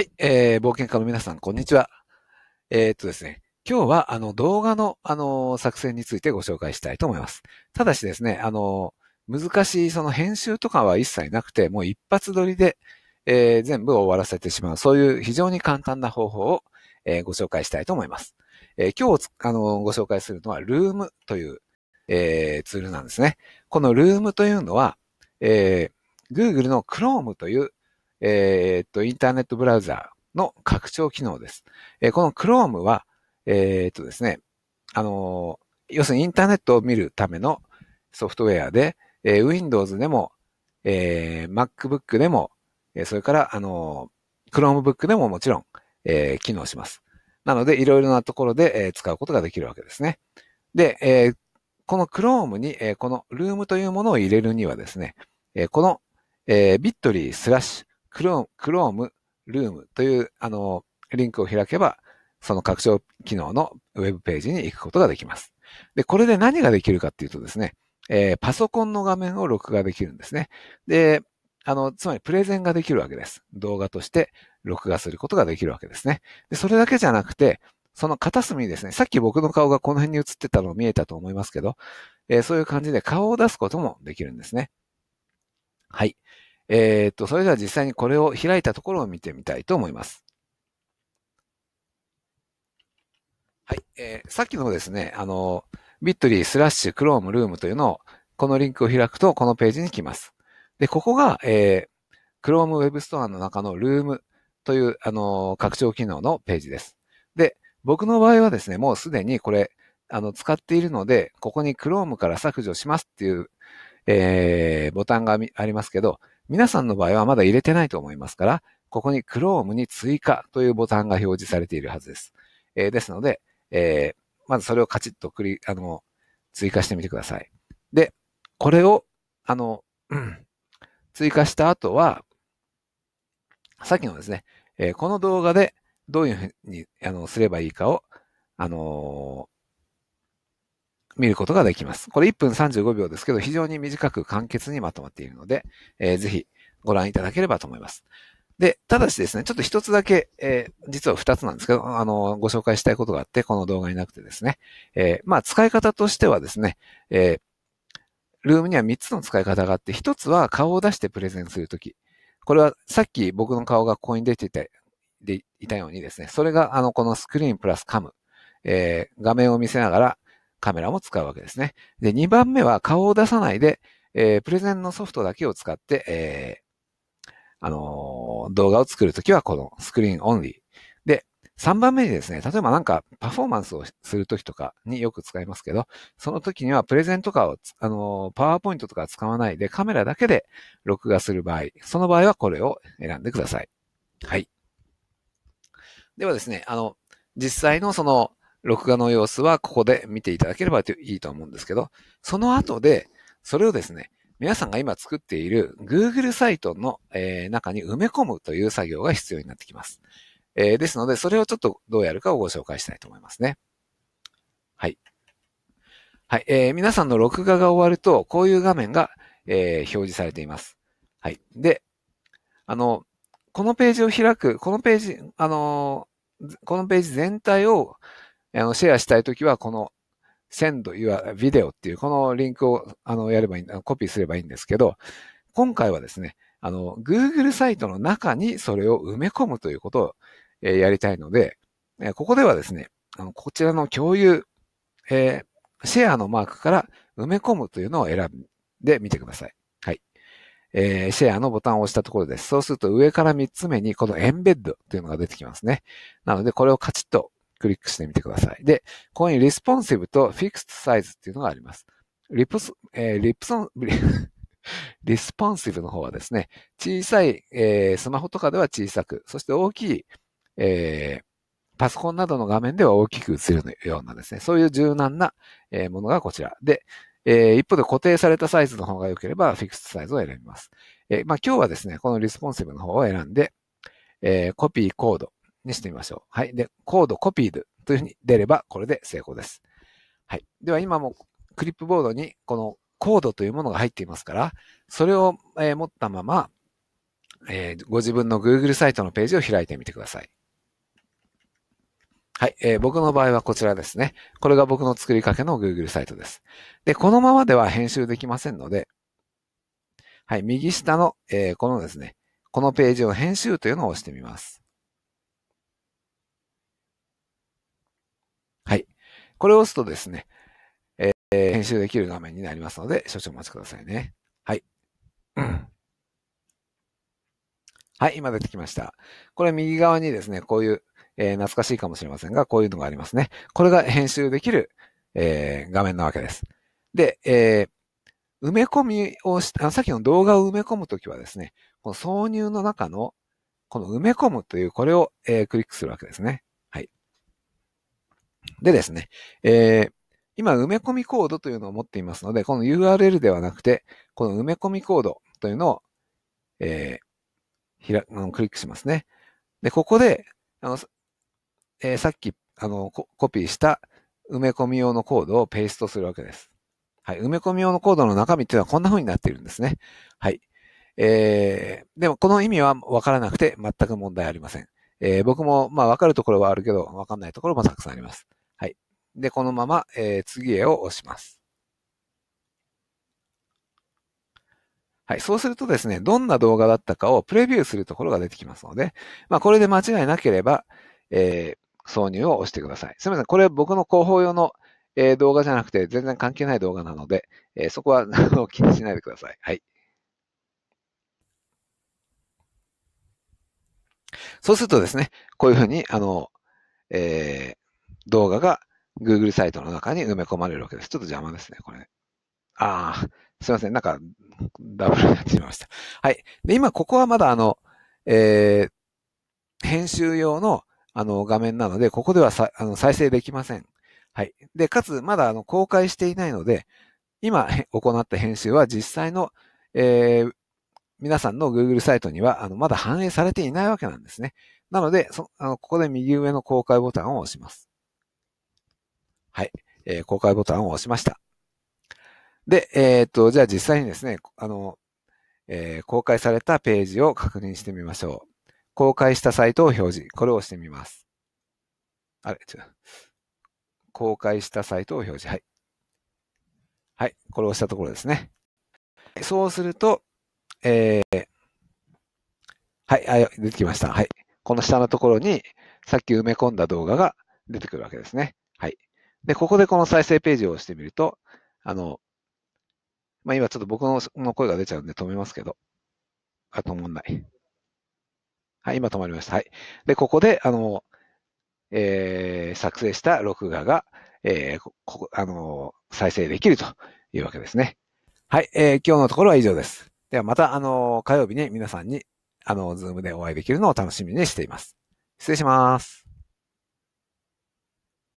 はい、えー、冒険家の皆さん、こんにちは。えー、っとですね、今日はあの動画のあの作戦についてご紹介したいと思います。ただしですね、あの、難しいその編集とかは一切なくて、もう一発撮りで、えー、全部終わらせてしまう、そういう非常に簡単な方法を、えー、ご紹介したいと思います。えー、今日あのご紹介するのは Room という、えー、ツールなんですね。この Room というのは、えー、Google の Chrome という、えー、っと、インターネットブラウザーの拡張機能です。えー、この Chrome は、えー、っとですね、あのー、要するにインターネットを見るためのソフトウェアで、えー、Windows でも、えー、MacBook でも、えー、それから、あのー、Chromebook でももちろん、えー、機能します。なので、いろいろなところで、えー、使うことができるわけですね。で、えー、この Chrome に、えー、この Room というものを入れるにはですね、えー、この、えー、Bitly スラッシュ Chrome、ー h r o m o m という、あの、リンクを開けば、その拡張機能のウェブページに行くことができます。で、これで何ができるかっていうとですね、えー、パソコンの画面を録画できるんですね。で、あの、つまりプレゼンができるわけです。動画として録画することができるわけですね。で、それだけじゃなくて、その片隅にですね、さっき僕の顔がこの辺に映ってたのを見えたと思いますけど、えー、そういう感じで顔を出すこともできるんですね。はい。えー、っと、それでは実際にこれを開いたところを見てみたいと思います。はい。えー、さっきのですね、あの、ビットリースラッシュクロームルームというのを、このリンクを開くとこのページに来ます。で、ここが、えー、Chrome Web Store の中のルームという、あの、拡張機能のページです。で、僕の場合はですね、もうすでにこれ、あの、使っているので、ここに Chrome から削除しますっていう、えー、ボタンがありますけど、皆さんの場合はまだ入れてないと思いますから、ここに Chrome に追加というボタンが表示されているはずです。えー、ですので、えー、まずそれをカチッとクリ、あの、追加してみてください。で、これを、あの、追加した後は、さっきのですね、えー、この動画でどういうふうにあのすればいいかを、あのー見ることができます。これ1分35秒ですけど、非常に短く簡潔にまとまっているので、えー、ぜひご覧いただければと思います。で、ただしですね、ちょっと一つだけ、えー、実は二つなんですけど、あの、ご紹介したいことがあって、この動画になくてですね、えー、まあ、使い方としてはですね、えー、ルームには三つの使い方があって、一つは顔を出してプレゼンするとき。これはさっき僕の顔がここに出ていた、でいたようにですね、それがあの、このスクリーンプラスカム、えー、画面を見せながら、カメラも使うわけですね。で、2番目は顔を出さないで、えー、プレゼンのソフトだけを使って、えー、あのー、動画を作るときはこのスクリーンオンリー。で、3番目にですね、例えばなんかパフォーマンスをするときとかによく使いますけど、そのときにはプレゼンとかを、あのー、パワーポイントとか使わないでカメラだけで録画する場合、その場合はこれを選んでください。はい。ではですね、あの、実際のその、録画の様子はここで見ていただければいいと思うんですけど、その後で、それをですね、皆さんが今作っている Google サイトの、えー、中に埋め込むという作業が必要になってきます。えー、ですので、それをちょっとどうやるかをご紹介したいと思いますね。はい。はい。えー、皆さんの録画が終わると、こういう画面が、えー、表示されています。はい。で、あの、このページを開く、このページ、あのこのページ全体をあの、シェアしたいときは、この、send your video っていう、このリンクを、あの、やればいい、コピーすればいいんですけど、今回はですね、あの、Google サイトの中にそれを埋め込むということを、えー、やりたいので、えー、ここではですね、あの、こちらの共有、えー、シェアのマークから埋め込むというのを選んでみてください。はい。えー、シェアのボタンを押したところです。そうすると上から3つ目にこのエンベッドというのが出てきますね。なのでこれをカチッとクリックしてみてください。で、ここにリスポンシブとフィクストサイズっていうのがあります。リプス、えー、リプソン、リスポンシブの方はですね、小さい、えー、スマホとかでは小さく、そして大きい、えー、パソコンなどの画面では大きく映るようなですね、そういう柔軟な、えー、ものがこちら。で、えー、一方で固定されたサイズの方が良ければ、フィクスサイズを選びます。えー、まあ今日はですね、このリスポンシブの方を選んで、えー、コピーコード、にしてみましょう。はい。で、コードコピーでというふうに出れば、これで成功です。はい。では今もクリップボードにこのコードというものが入っていますから、それを、え持ったまま、えご自分の Google サイトのページを開いてみてください。はい、えー、僕の場合はこちらですね。これが僕の作りかけの Google サイトです。で、このままでは編集できませんので、はい、右下の、えー、このですね、このページを編集というのを押してみます。はい。これを押すとですね、えー、編集できる画面になりますので、少々お待ちくださいね。はい。うん。はい、今出てきました。これ右側にですね、こういう、えー、懐かしいかもしれませんが、こういうのがありますね。これが編集できる、えー、画面なわけです。で、えー、埋め込みをした、さっきの動画を埋め込むときはですね、この挿入の中の、この埋め込むという、これを、えー、クリックするわけですね。でですね、えー、今、埋め込みコードというのを持っていますので、この URL ではなくて、この埋め込みコードというのを、えー、ひら、クリックしますね。で、ここで、あの、えー、さっき、あのコピーした埋め込み用のコードをペーストするわけです。はい。埋め込み用のコードの中身っていうのはこんな風になっているんですね。はい。えー、でもこの意味はわからなくて全く問題ありません。えー、僕も、まあ、わかるところはあるけど、わかんないところもたくさんあります。はい。で、このまま、えー、次へを押します。はい。そうするとですね、どんな動画だったかをプレビューするところが出てきますので、まあ、これで間違いなければ、えー、挿入を押してください。すみません。これ僕の広報用の、えー、動画じゃなくて、全然関係ない動画なので、えー、そこは気にしないでください。はい。そうするとですね、こういうふうに、あの、えー、動画が Google サイトの中に埋め込まれるわけです。ちょっと邪魔ですね、これ、ああ、すいません。なんか、ダブルになってしまいました。はい。で、今、ここはまだあの、えー、編集用の、あの、画面なので、ここではさあの再生できません。はい。で、かつ、まだあの公開していないので、今行った編集は実際の、えー、皆さんの Google サイトには、あの、まだ反映されていないわけなんですね。なので、そあのここで右上の公開ボタンを押します。はい。えー、公開ボタンを押しました。で、えー、っと、じゃあ実際にですね、あの、えー、公開されたページを確認してみましょう。公開したサイトを表示。これを押してみます。あれ、ちょ、公開したサイトを表示。はい。はい。これを押したところですね。そうすると、えー、はい、あ、出てきました。はい。この下のところに、さっき埋め込んだ動画が出てくるわけですね。はい。で、ここでこの再生ページを押してみると、あの、まあ、今ちょっと僕の声が出ちゃうんで止めますけど、あ、止まんない。はい、今止まりました。はい。で、ここで、あの、えー、作成した録画が、えー、ここ、あの、再生できるというわけですね。はい、えー、今日のところは以上です。ではまた、あの、火曜日に皆さんに、あの、ズームでお会いできるのを楽しみにしています。失礼します。